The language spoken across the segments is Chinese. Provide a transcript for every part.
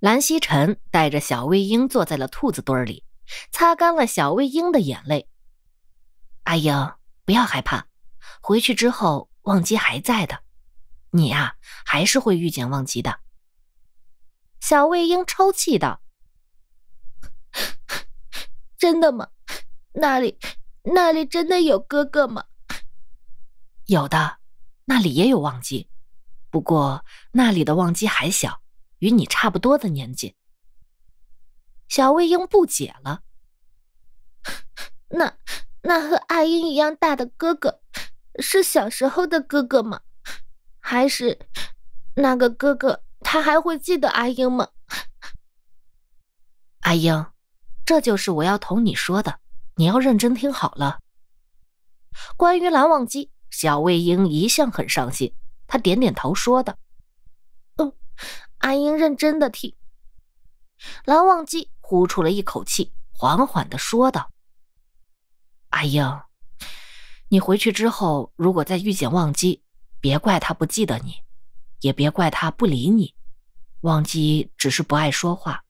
蓝曦臣带着小魏婴坐在了兔子堆里，擦干了小魏婴的眼泪。阿英，不要害怕，回去之后，忘机还在的，你呀，还是会遇见忘机的。小魏婴抽泣道：“ 真的吗？那里，那里真的有哥哥吗？”有的，那里也有忘机，不过那里的忘机还小。与你差不多的年纪，小魏英不解了。那那和阿英一样大的哥哥，是小时候的哥哥吗？还是那个哥哥他还会记得阿英吗？阿英，这就是我要同你说的，你要认真听好了。关于蓝忘机，小魏英一向很上心，他点点头说道。阿英认真的听，蓝忘机呼出了一口气，缓缓的说道：“阿英，你回去之后，如果再遇见忘机，别怪他不记得你，也别怪他不理你。忘机只是不爱说话，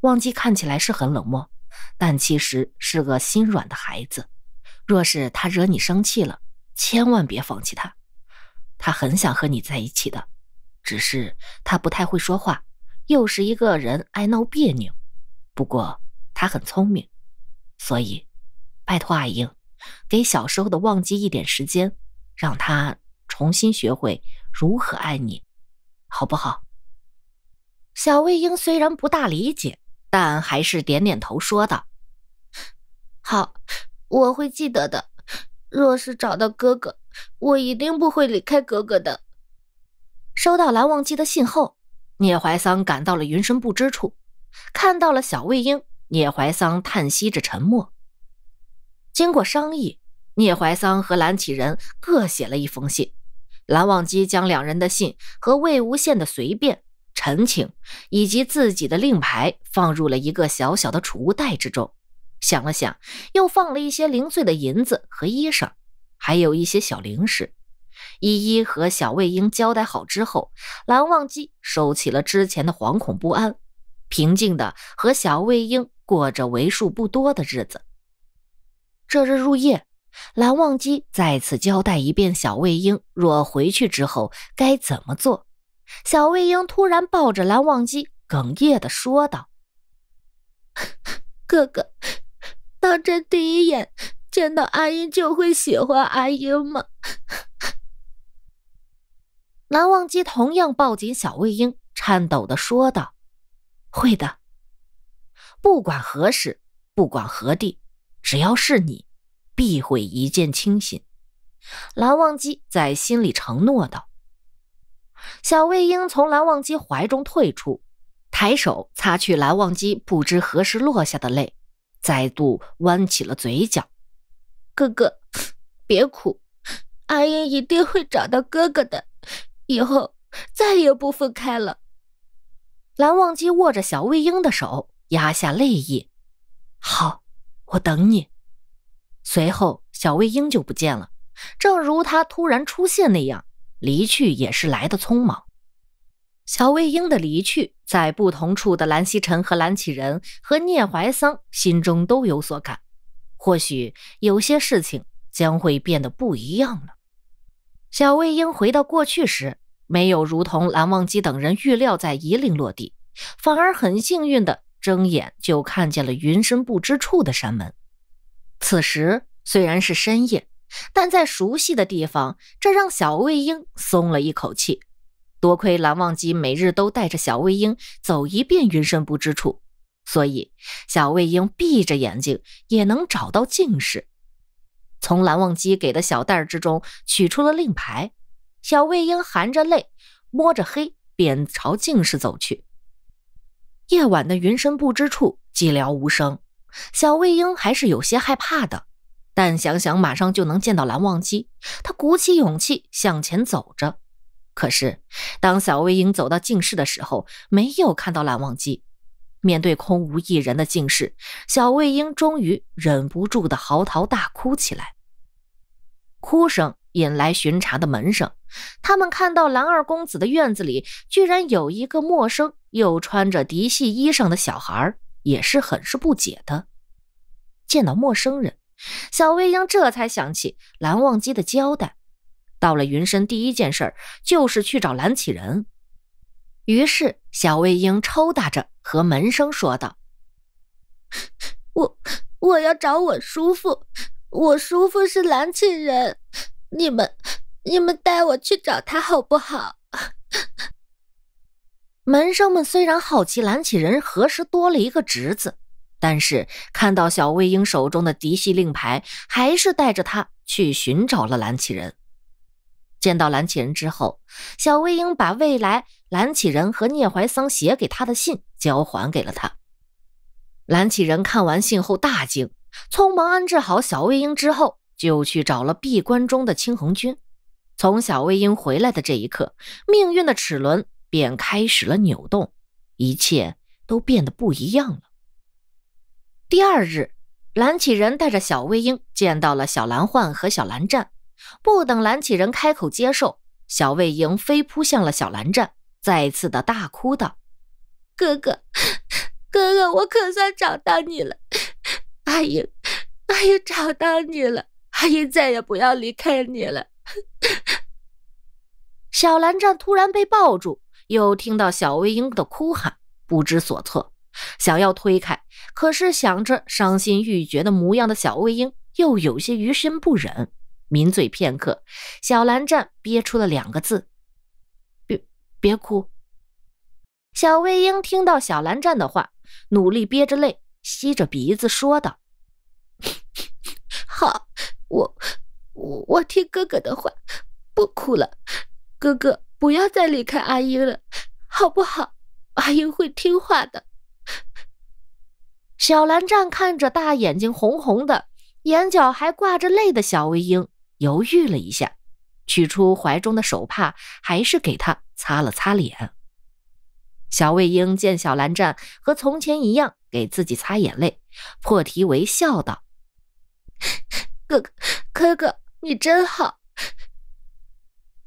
忘机看起来是很冷漠，但其实是个心软的孩子。若是他惹你生气了，千万别放弃他，他很想和你在一起的。”只是他不太会说话，又是一个人爱闹别扭。不过他很聪明，所以拜托阿英，给小时候的忘记一点时间，让他重新学会如何爱你，好不好？小魏英虽然不大理解，但还是点点头说道：“好，我会记得的。若是找到哥哥，我一定不会离开哥哥的。”收到蓝忘机的信后，聂怀桑赶到了云深不知处，看到了小魏婴。聂怀桑叹息着沉默。经过商议，聂怀桑和蓝启仁各写了一封信。蓝忘机将两人的信和魏无羡的随便、陈情以及自己的令牌放入了一个小小的储物袋之中，想了想，又放了一些零碎的银子和衣裳，还有一些小零食。一一和小魏婴交代好之后，蓝忘机收起了之前的惶恐不安，平静的和小魏婴过着为数不多的日子。这日入夜，蓝忘机再次交代一遍小魏婴若回去之后该怎么做。小魏婴突然抱着蓝忘机，哽咽的说道：“ 哥哥，当真第一眼见到阿英就会喜欢阿英吗？”蓝忘机同样抱紧小魏婴，颤抖地说道：“会的，不管何时，不管何地，只要是你，必会一见倾心。”蓝忘机在心里承诺道。小魏婴从蓝忘机怀中退出，抬手擦去蓝忘机不知何时落下的泪，再度弯起了嘴角：“哥哥，别哭，阿英一定会找到哥哥的。”以后再也不分开了。蓝忘机握着小魏婴的手，压下泪意：“好，我等你。”随后，小魏婴就不见了，正如他突然出现那样，离去也是来的匆忙。小魏婴的离去，在不同处的蓝曦臣和蓝启仁和聂怀桑心中都有所感，或许有些事情将会变得不一样了。小魏婴回到过去时。没有如同蓝忘机等人预料在夷陵落地，反而很幸运的睁眼就看见了云深不知处的山门。此时虽然是深夜，但在熟悉的地方，这让小魏婴松了一口气。多亏蓝忘机每日都带着小魏婴走一遍云深不知处，所以小魏婴闭着眼睛也能找到近视。从蓝忘机给的小袋之中取出了令牌。小魏婴含着泪，摸着黑，便朝静室走去。夜晚的云深不知处，寂寥无声。小魏婴还是有些害怕的，但想想马上就能见到蓝忘机，他鼓起勇气向前走着。可是，当小魏婴走到静室的时候，没有看到蓝忘机。面对空无一人的静室，小魏婴终于忍不住的嚎啕大哭起来，哭声。引来巡查的门生，他们看到蓝二公子的院子里居然有一个陌生又穿着嫡系衣裳的小孩，也是很是不解的。见到陌生人，小魏婴这才想起蓝忘机的交代，到了云深第一件事就是去找蓝启仁。于是小魏婴抽打着和门生说道：“我我要找我叔父，我叔父是蓝启仁。”你们，你们带我去找他好不好？门生们虽然好奇蓝启仁何时多了一个侄子，但是看到小魏婴手中的嫡系令牌，还是带着他去寻找了蓝启仁。见到蓝启仁之后，小魏婴把未来蓝启仁和聂怀桑写给他的信交还给了他。蓝启仁看完信后大惊，匆忙安置好小魏婴之后。就去找了闭关中的青红君。从小魏婴回来的这一刻，命运的齿轮便开始了扭动，一切都变得不一样了。第二日，蓝启仁带着小魏婴见到了小蓝焕和小蓝湛。不等蓝启仁开口接受，小魏婴飞扑向了小蓝湛，再次的大哭道：“哥哥，哥哥，我可算找到你了！阿英，阿英，找到你了！”阿姨再也不要离开你了。小蓝湛突然被抱住，又听到小魏婴的哭喊，不知所措，想要推开，可是想着伤心欲绝的模样的小魏婴，又有些于心不忍。抿嘴片刻，小蓝湛憋出了两个字：“别别哭。”小魏婴听到小蓝湛的话，努力憋着泪，吸着鼻子说道：“ 好。”我我我听哥哥的话，不哭了。哥哥不要再离开阿英了，好不好？阿英会听话的。小蓝湛看着大眼睛红红的，眼角还挂着泪的小魏婴，犹豫了一下，取出怀中的手帕，还是给他擦了擦脸。小魏婴见小蓝湛和从前一样给自己擦眼泪，破涕为笑道。哥，哥哥，哥，你真好。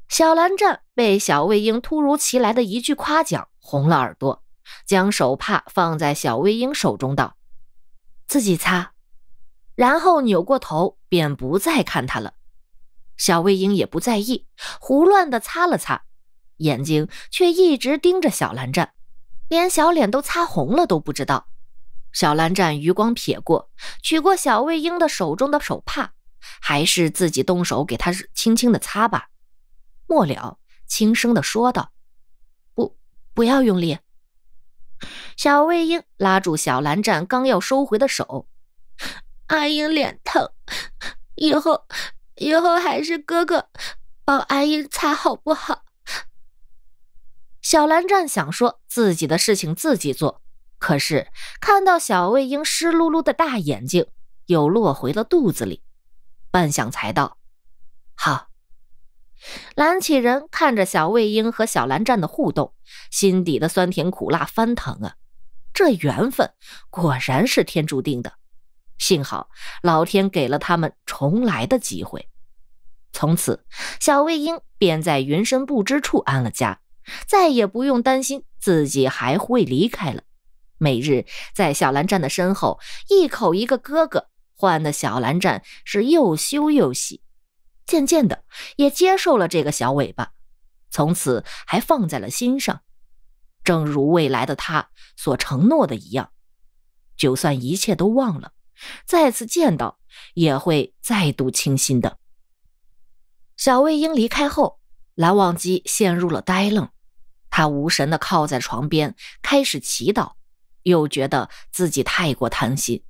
小蓝湛被小魏婴突如其来的一句夸奖红了耳朵，将手帕放在小魏婴手中道：“自己擦。”然后扭过头便不再看他了。小魏婴也不在意，胡乱的擦了擦，眼睛却一直盯着小蓝湛，连小脸都擦红了都不知道。小蓝湛余光瞥过，取过小魏婴的手中的手帕，还是自己动手给他轻轻的擦吧。末了，轻声的说道：“不，不要用力。”小魏婴拉住小蓝湛刚要收回的手：“阿英脸疼，以后，以后还是哥哥帮阿英擦好不好？”小蓝湛想说自己的事情自己做。可是看到小魏婴湿漉漉的大眼睛，又落回了肚子里，半晌才道：“好。”蓝启仁看着小魏婴和小蓝湛的互动，心底的酸甜苦辣翻腾啊！这缘分果然是天注定的，幸好老天给了他们重来的机会。从此，小魏婴便在云深不知处安了家，再也不用担心自己还会离开了。每日在小蓝湛的身后，一口一个哥哥，唤的小蓝湛是又羞又喜，渐渐的也接受了这个小尾巴，从此还放在了心上。正如未来的他所承诺的一样，就算一切都忘了，再次见到也会再度倾心的。小魏婴离开后，蓝忘机陷入了呆愣，他无神的靠在床边，开始祈祷。又觉得自己太过贪心，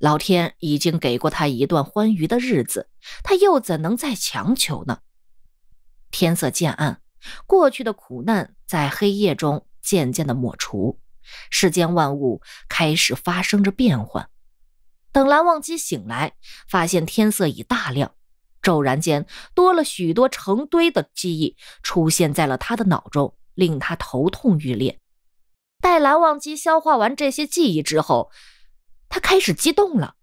老天已经给过他一段欢愉的日子，他又怎能再强求呢？天色渐暗，过去的苦难在黑夜中渐渐的抹除，世间万物开始发生着变化。等蓝忘机醒来，发现天色已大亮，骤然间多了许多成堆的记忆出现在了他的脑中，令他头痛欲裂。待蓝忘机消化完这些记忆之后，他开始激动了，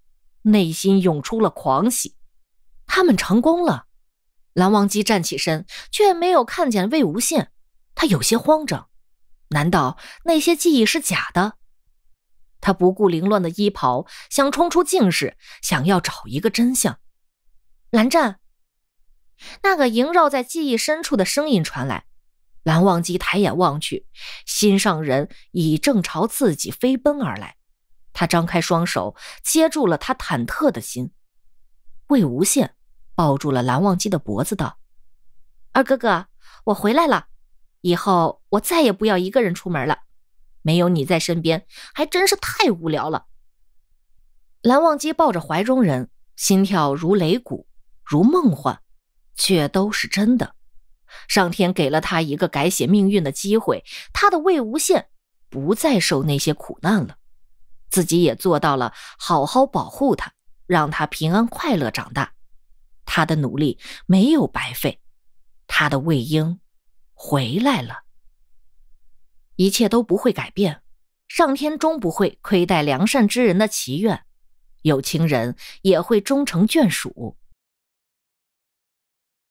内心涌出了狂喜，他们成功了。蓝忘机站起身，却没有看见魏无羡，他有些慌张，难道那些记忆是假的？他不顾凌乱的衣袍，想冲出静室，想要找一个真相。蓝湛，那个萦绕在记忆深处的声音传来。蓝忘机抬眼望去，心上人已正朝自己飞奔而来。他张开双手，接住了他忐忑的心。魏无羡抱住了蓝忘机的脖子，道：“二哥哥，我回来了。以后我再也不要一个人出门了。没有你在身边，还真是太无聊了。”蓝忘机抱着怀中人，心跳如擂鼓，如梦幻，却都是真的。上天给了他一个改写命运的机会，他的魏无羡不再受那些苦难了，自己也做到了好好保护他，让他平安快乐长大。他的努力没有白费，他的魏婴回来了，一切都不会改变，上天终不会亏待良善之人的祈愿，有情人也会终成眷属。